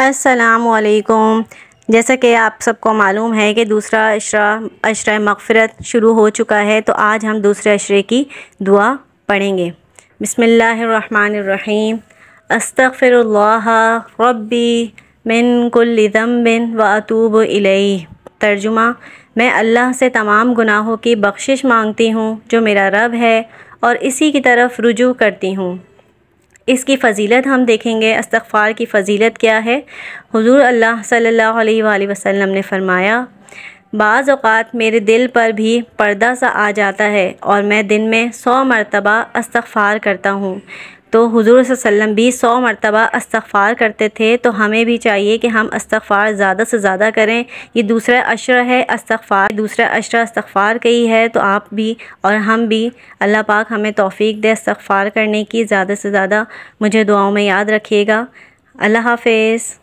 असलकुम जैसा कि आप सबको मालूम है कि दूसरा अशरा अशर मगफ़रत शुरू हो चुका है तो आज हम दूसरे अशरे की दुआ पढ़ेंगे बसमीम अस्तफ़िरुल्लाह रब्बी मिन कुल्लिदम बिन व इलई तर्जुमा मैं अल्लाह से तमाम गुनाहों की बख्शिश मांगती हूँ जो मेरा रब है और इसी की तरफ रुजू करती हूँ इसकी फ़जीलत हम देखेंगे इस्तफ़ार की फ़जीलत क्या है हुजूर अल्लाह सल्लल्लाहु अलैहि वसल्लम ने फ़रमाया बाज़ अवत मेरे दिल पर भी पर्दा सा आ जाता है और मैं दिन में सौ मरतबा इस्तफ़ार करता हूँ तो हुजूर वसल्लम भी सौ मरतबा अस्तफ़ार करते थे तो हमें भी चाहिए कि हम अस्तफ़ार ज़्यादा से ज़्यादा करें ये दूसरा अशरा है अस्तफ़ार दूसरा अशरा अस्तफ़ार कही ही है तो आप भी और हम भी अल्लाह पाक हमें तोफ़ी दे अस्तफ़ार करने की ज़्यादा से ज़्यादा मुझे दुआओं में याद रखिएगा अल्लाह हाफिज़